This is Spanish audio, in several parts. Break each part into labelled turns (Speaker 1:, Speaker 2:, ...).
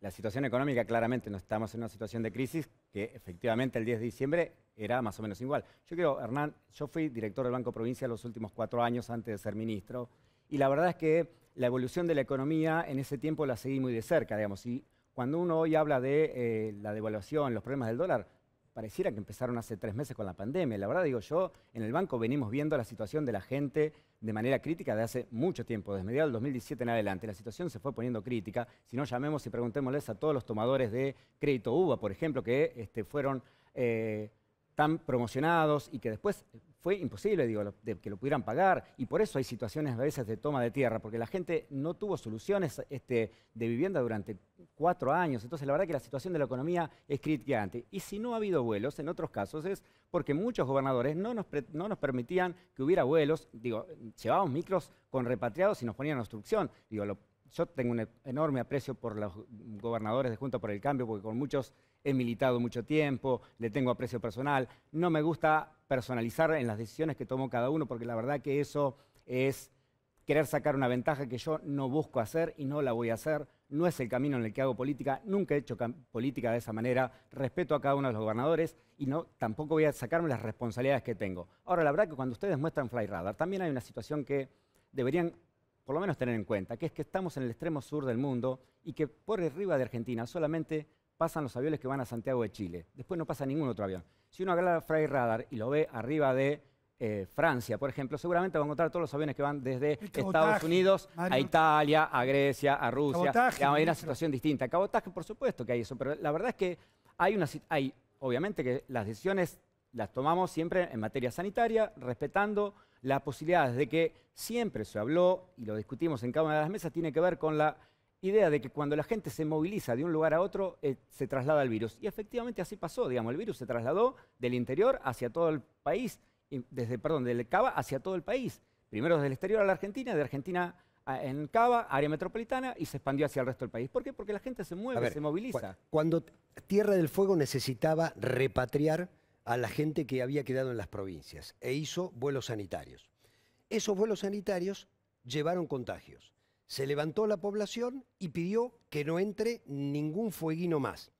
Speaker 1: la, situación, económica, claramente, no estamos en una situación de crisis que efectivamente el 10 de diciembre era más o menos igual. Yo creo, Hernán, yo fui director del Banco Provincia los últimos cuatro años antes de ser ministro y la verdad es que la evolución de la economía en ese tiempo la seguí muy de cerca, digamos. Y cuando uno hoy habla de eh, la devaluación, los problemas del dólar, pareciera que empezaron hace tres meses con la pandemia. La verdad digo yo, en el banco venimos viendo la situación de la gente de manera crítica de hace mucho tiempo, desde mediados del 2017 en adelante. La situación se fue poniendo crítica. Si no, llamemos y preguntémosles a todos los tomadores de crédito UBA, por ejemplo, que este, fueron... Eh, tan promocionados y que después fue imposible, digo, que lo pudieran pagar. Y por eso hay situaciones a veces de toma de tierra, porque la gente no tuvo soluciones este, de vivienda durante cuatro años. Entonces, la verdad que la situación de la economía es criticante. Y si no ha habido vuelos, en otros casos, es porque muchos gobernadores no nos, no nos permitían que hubiera vuelos. Digo, llevábamos micros con repatriados y nos ponían obstrucción. Digo, lo yo tengo un enorme aprecio por los gobernadores de Junta por el Cambio, porque con muchos he militado mucho tiempo, le tengo aprecio personal. No me gusta personalizar en las decisiones que tomo cada uno, porque la verdad que eso es querer sacar una ventaja que yo no busco hacer y no la voy a hacer. No es el camino en el que hago política, nunca he hecho política de esa manera, respeto a cada uno de los gobernadores y no, tampoco voy a sacarme las responsabilidades que tengo. Ahora, la verdad que cuando ustedes muestran Fly Radar, también hay una situación que deberían por lo menos tener en cuenta, que es que estamos en el extremo sur del mundo y que por arriba de Argentina solamente pasan los aviones que van a Santiago de Chile. Después no pasa ningún otro avión. Si uno agarra Fray Radar y lo ve arriba de eh, Francia, por ejemplo, seguramente va a encontrar todos los aviones que van desde Estados Unidos a Italia, a Grecia, a Rusia. hay una situación distinta. Cabotaje, por supuesto que hay eso, pero la verdad es que hay una... Hay, obviamente que las decisiones las tomamos siempre en materia sanitaria, respetando las posibilidades de que siempre se habló, y lo discutimos en cada una de las mesas, tiene que ver con la idea de que cuando la gente se moviliza de un lugar a otro, eh, se traslada el virus. Y efectivamente así pasó, digamos, el virus se trasladó del interior hacia todo el país, desde, perdón, del Cava hacia todo el país. Primero desde el exterior a la Argentina, de Argentina en Cava, área metropolitana, y se expandió hacia el resto del país. ¿Por qué? Porque la gente se mueve, se moviliza.
Speaker 2: cuando Tierra del Fuego necesitaba repatriar a la gente que había quedado en las provincias e hizo vuelos sanitarios. Esos vuelos sanitarios llevaron contagios. Se levantó la población y pidió que no entre ningún fueguino más.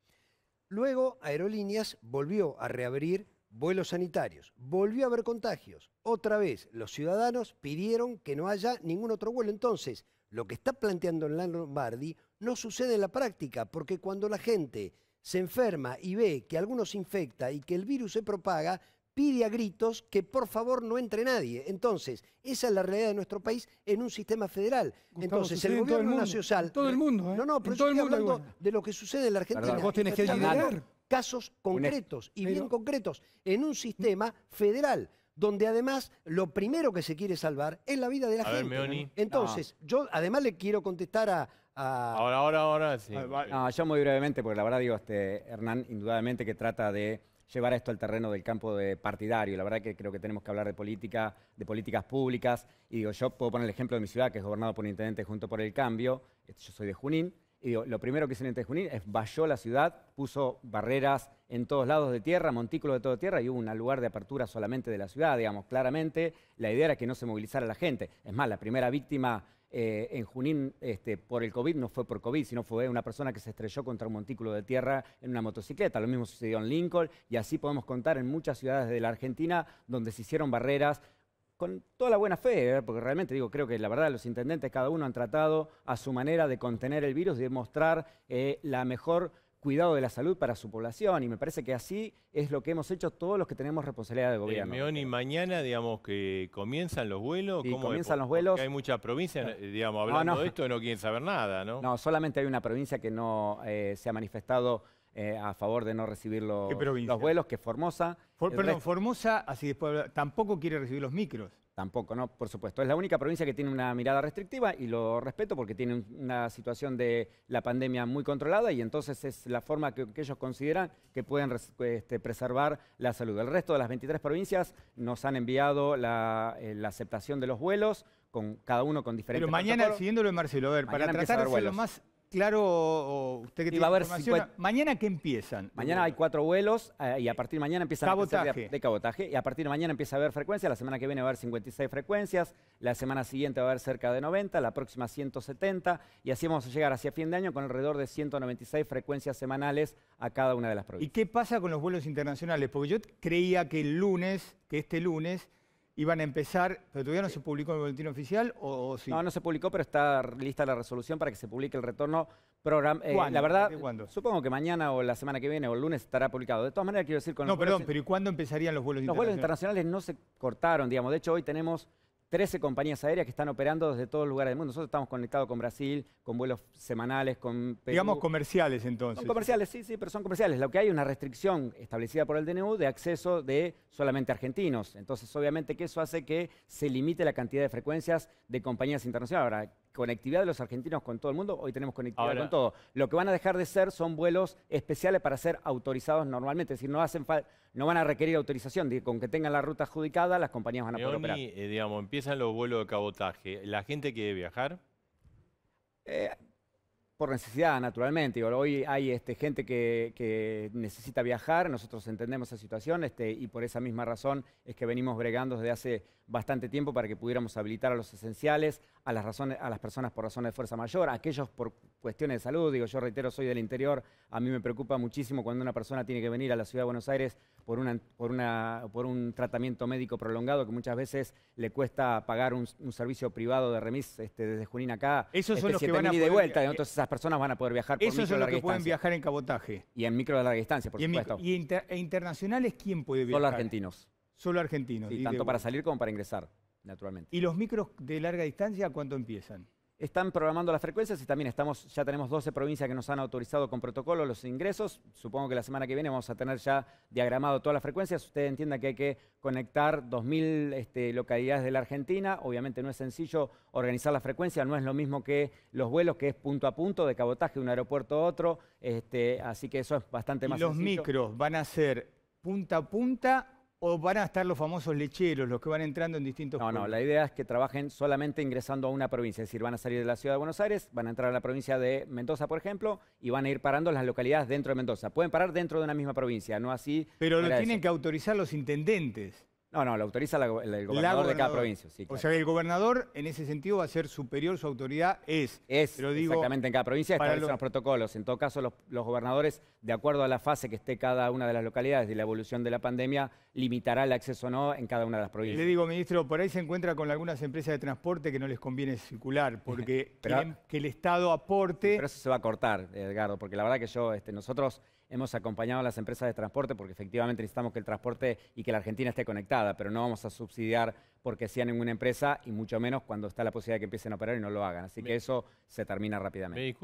Speaker 2: Luego Aerolíneas volvió a reabrir vuelos sanitarios. Volvió a haber contagios. Otra vez, los ciudadanos pidieron que no haya ningún otro vuelo. Entonces, lo que está planteando en Lombardi no sucede en la práctica, porque cuando la gente se enferma y ve que algunos infecta y que el virus se propaga, pide a gritos que por favor no entre nadie. Entonces, esa es la realidad de nuestro país en un sistema federal. Entonces, el gobierno nacional... Todo el mundo, ¿eh? No, no, pero yo estoy hablando de lo que sucede en la Argentina. vos tenés que liderar. Casos concretos y bien concretos en un sistema federal donde además lo primero que se quiere salvar es la vida de la a gente. Ver, Meoni. Entonces, ah. yo además le quiero contestar a, Ahora, ahora, ahora,
Speaker 1: sí. Ah, no, yo muy brevemente, porque la verdad digo, este, Hernán, indudablemente que trata de llevar esto al terreno del campo de partidario. La verdad que creo que tenemos que hablar de política, de políticas públicas. Y digo, yo puedo poner el ejemplo de mi ciudad, que es gobernado por un intendente junto por el cambio. Este, yo soy de Junín y lo primero que hicieron en Junín es valló la ciudad, puso barreras en todos lados de tierra, montículos de toda tierra, y hubo un lugar de apertura solamente de la ciudad, digamos, claramente. La idea era que no se movilizara la gente. Es más, la primera víctima eh, en Junín este, por el COVID no fue por COVID, sino fue una persona que se estrelló contra un montículo de tierra en una motocicleta. Lo mismo sucedió en Lincoln, y así podemos contar en muchas ciudades de la Argentina donde se hicieron barreras, con toda la buena fe, ¿eh? porque realmente digo, creo que la verdad los intendentes cada uno han tratado a su manera de contener el virus y de mostrar eh, la mejor cuidado de la salud para su población y me parece que así es lo que hemos hecho todos los que tenemos responsabilidad de gobierno.
Speaker 3: y eh, mañana, digamos, que comienzan los vuelos. comienzan los vuelos. hay muchas provincias, digamos, hablando de esto no quieren saber nada, ¿no?
Speaker 1: No, solamente hay una provincia que no se ha manifestado eh, a favor de no recibir los, vuelos, que Formosa... perdón, Formosa, así después tampoco quiere recibir los micros. Tampoco, no, por supuesto. Es la única provincia que tiene una mirada restrictiva y lo respeto porque tiene una situación de la pandemia muy controlada y entonces es la forma que, ellos consideran que pueden este, preservar la salud. El resto de las 23 provincias nos han enviado eh, la, aceptación de los vuelos, con cada uno con diferentes... Pero mañana, siguiéndolo en Marcelo, a para tratar de ser más claro, o usted que tiene va a haber
Speaker 3: mañana que empiezan. Mañana hay
Speaker 1: cuatro vuelos eh, y a partir de mañana empiezan a de, de, cabotaje. Y a partir de mañana empieza a haber frecuencias. La semana que viene va a haber 56 frecuencias. La semana siguiente va a haber cerca de 90. La próxima 170. Y así vamos a llegar hacia fin de año con alrededor de 196 frecuencias semanales a cada una de las provincias.
Speaker 3: ¿Y qué pasa con los vuelos internacionales? Porque yo creía que el lunes, que este lunes iban a empezar, pero todavía no se publicó el boletín
Speaker 1: oficial o, sí. No, no se publicó, pero está lista la resolución para que se publique el retorno. Program, eh, la verdad, supongo que mañana o la semana que viene o el lunes estará publicado. De todas maneras, quiero decir con No, perdón, pero ¿y cuándo empezarían los vuelos internacionales? Los vuelos internacionales no se cortaron, digamos. De hecho, hoy tenemos 13 compañías aéreas que están operando desde todos lugares del mundo. Nosotros estamos conectados con Brasil, con vuelos semanales, con Digamos comerciales
Speaker 3: entonces. Son comerciales,
Speaker 1: sí, sí, pero son comerciales. Lo que hay es una restricción establecida por el DNU de acceso de solamente argentinos. Entonces, obviamente que eso hace que se limite la cantidad de frecuencias de compañías internacionales. Ahora, conectividad de los argentinos con todo el mundo, hoy tenemos conectividad con todo. Lo que van a dejar de ser son vuelos especiales para ser autorizados normalmente, es decir, no, hacen no van a requerir autorización, con que tengan la ruta adjudicada las compañías van a poder operar. Y
Speaker 3: eh, digamos, empiezan los vuelos de cabotaje, ¿la gente quiere viajar?
Speaker 1: Eh, por necesidad, naturalmente. hoy hay este, gente que, necesita viajar, nosotros entendemos esa situación este, y por esa misma razón es que venimos bregando desde hace bastante tiempo para que pudiéramos habilitar a los esenciales, a las, razones, a las personas por razones de fuerza mayor, a aquellos por cuestiones de salud. Digo, yo reitero, soy del interior, a mí me preocupa muchísimo cuando una persona tiene que venir a la ciudad de Buenos Aires por, una, por, una, por un tratamiento médico prolongado que muchas veces le cuesta pagar un, servicio privado de remis este, desde Junín acá. Esos son este, los que van a de vuelta, entonces esas personas van a poder viajar por Esos son los que pueden viajar en cabotaje. Y en micro de larga distancia, por supuesto. ¿Y
Speaker 3: e internacionales quién
Speaker 1: puede viajar? Solo argentinos. Solo argentinos. y tanto para salir como para ingresar naturalmente. ¿Y los micros de larga distancia cuándo empiezan? Están programando las frecuencias y también estamos, ya tenemos 12 provincias que nos han autorizado con protocolo los ingresos. Supongo que la semana que viene vamos a tener ya diagramado todas las frecuencias. Usted entienda que hay que conectar 2.000 este, localidades de la Argentina. Obviamente no es sencillo organizar la frecuencia, no es lo mismo que los vuelos, que es punto a punto, de cabotaje de un aeropuerto a otro. Este, así que eso es bastante más los ¿Los micros van a ser punta a
Speaker 3: punta ¿O van a estar los famosos lecheros, los que van entrando en distintos No, no, la
Speaker 1: idea es que trabajen solamente ingresando a una provincia, es decir, van a salir de la ciudad de Buenos Aires, van a entrar a la provincia de Mendoza, por ejemplo, y van a ir parando las localidades dentro de Mendoza. Pueden parar dentro de una misma provincia, no así. Pero lo tienen que autorizar los intendentes. No, no, lo autoriza el, gobernador, de cada provincia.
Speaker 3: O sea, el gobernador en ese sentido va a ser superior, su autoridad
Speaker 1: es. Es, exactamente, en cada provincia establecen los... protocolos. En todo caso, los, gobernadores, de acuerdo a la fase que esté cada una de las localidades y la evolución de la pandemia, limitará el acceso o no en cada una de las provincias. Le digo,
Speaker 3: ministro, por ahí se encuentra con algunas empresas de
Speaker 1: transporte que no les conviene circular, porque creen que el Estado aporte... Pero eso se va a cortar, Edgardo, porque la verdad que yo, este, nosotros hemos acompañado a las empresas de transporte porque efectivamente necesitamos que el transporte y que la Argentina esté conectada, pero no vamos a subsidiar porque sea ninguna empresa y mucho menos cuando está la posibilidad de que empiecen a operar y no lo hagan. Así que eso se termina rápidamente.